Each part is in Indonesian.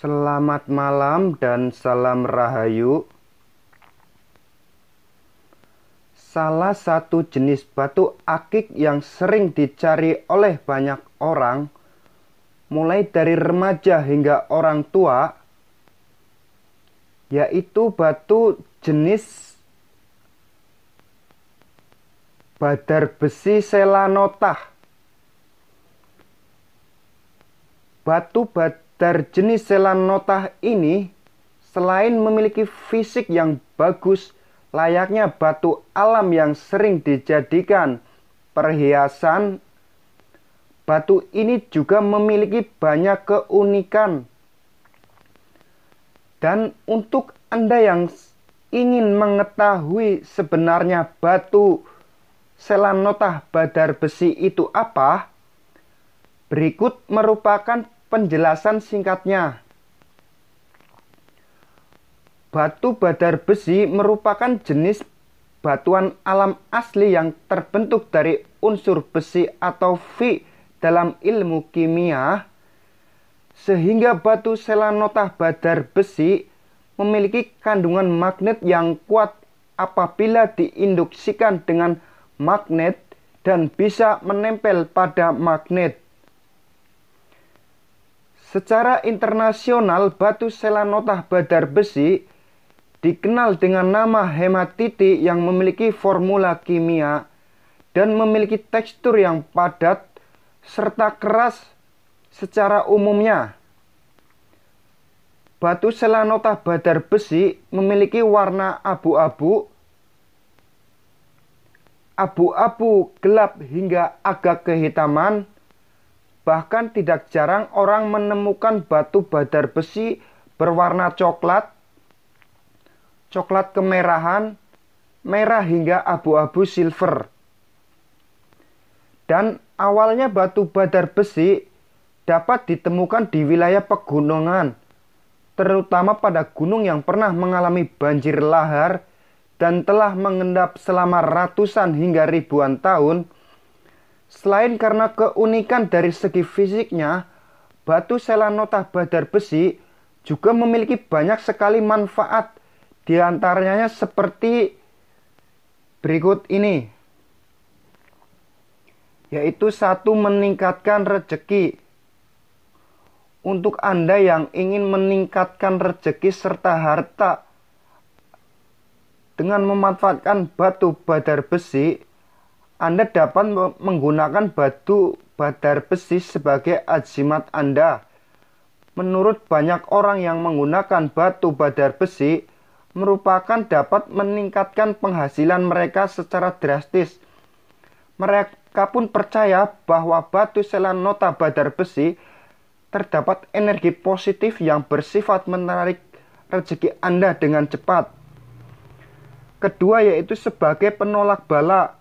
Selamat malam dan salam rahayu. Salah satu jenis batu akik yang sering dicari oleh banyak orang, mulai dari remaja hingga orang tua, yaitu batu jenis badar besi selanotah. Batu batu jenis selanota ini selain memiliki fisik yang bagus, layaknya batu alam yang sering dijadikan perhiasan, batu ini juga memiliki banyak keunikan. Dan untuk Anda yang ingin mengetahui sebenarnya batu selanota badar besi itu apa, berikut merupakan penjelasan singkatnya. Batu badar besi merupakan jenis batuan alam asli yang terbentuk dari unsur besi atau V dalam ilmu kimia sehingga batu selanota badar besi memiliki kandungan magnet yang kuat apabila diinduksikan dengan magnet dan bisa menempel pada magnet. Secara internasional, batu selanotah badar besi dikenal dengan nama hematiti yang memiliki formula kimia dan memiliki tekstur yang padat serta keras secara umumnya. Batu selanotah badar besi memiliki warna abu-abu, abu-abu gelap hingga agak kehitaman, Bahkan tidak jarang orang menemukan batu badar besi berwarna coklat, coklat kemerahan, merah hingga abu-abu silver. Dan awalnya batu badar besi dapat ditemukan di wilayah pegunungan, terutama pada gunung yang pernah mengalami banjir lahar dan telah mengendap selama ratusan hingga ribuan tahun Selain karena keunikan dari segi fisiknya, batu selanota badar besi juga memiliki banyak sekali manfaat, diantaranya seperti berikut ini, yaitu satu meningkatkan rezeki Untuk Anda yang ingin meningkatkan rezeki serta harta dengan memanfaatkan batu badar besi, anda dapat menggunakan batu badar besi sebagai azimat Anda. Menurut banyak orang yang menggunakan batu badar besi, merupakan dapat meningkatkan penghasilan mereka secara drastis. Mereka pun percaya bahwa batu selanota badar besi terdapat energi positif yang bersifat menarik rezeki Anda dengan cepat. Kedua yaitu sebagai penolak bala.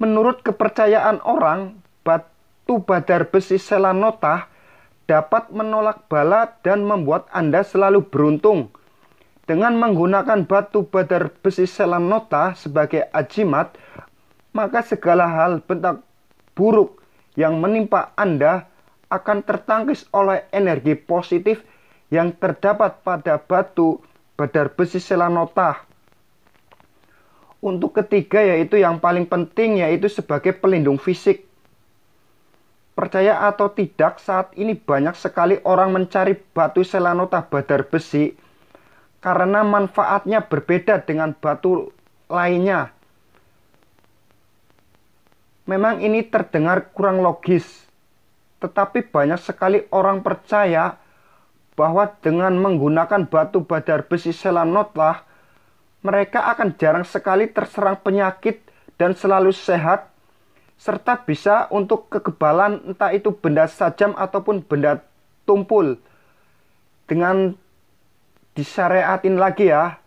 Menurut kepercayaan orang, batu badar besi selanota dapat menolak bala dan membuat Anda selalu beruntung. Dengan menggunakan batu badar besi selanota sebagai ajimat, maka segala hal bentak buruk yang menimpa Anda akan tertangkis oleh energi positif yang terdapat pada batu badar besi selanota. Untuk ketiga yaitu yang paling penting yaitu sebagai pelindung fisik. Percaya atau tidak saat ini banyak sekali orang mencari batu selanota badar besi karena manfaatnya berbeda dengan batu lainnya. Memang ini terdengar kurang logis, tetapi banyak sekali orang percaya bahwa dengan menggunakan batu badar besi selanotlah mereka akan jarang sekali terserang penyakit dan selalu sehat serta bisa untuk kekebalan entah itu benda sajam ataupun benda tumpul dengan disyariatin lagi ya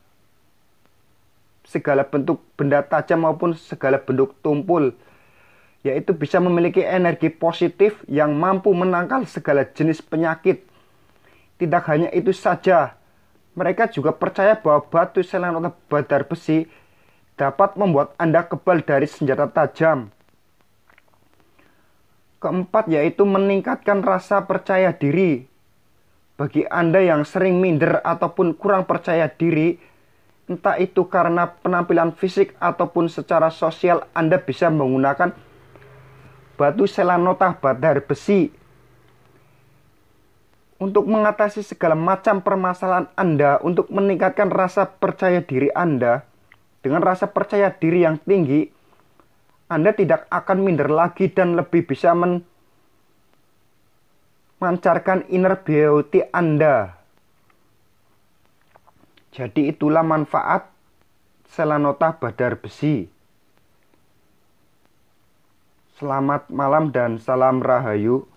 segala bentuk benda tajam maupun segala bentuk tumpul yaitu bisa memiliki energi positif yang mampu menangkal segala jenis penyakit tidak hanya itu saja mereka juga percaya bahwa batu selain oleh badar besi dapat membuat Anda kebal dari senjata tajam. Keempat yaitu meningkatkan rasa percaya diri. Bagi Anda yang sering minder ataupun kurang percaya diri, entah itu karena penampilan fisik ataupun secara sosial Anda bisa menggunakan batu selanota badar besi untuk mengatasi segala macam permasalahan Anda, untuk meningkatkan rasa percaya diri Anda. Dengan rasa percaya diri yang tinggi, Anda tidak akan minder lagi dan lebih bisa memancarkan inner beauty Anda. Jadi itulah manfaat selanota badar besi. Selamat malam dan salam rahayu.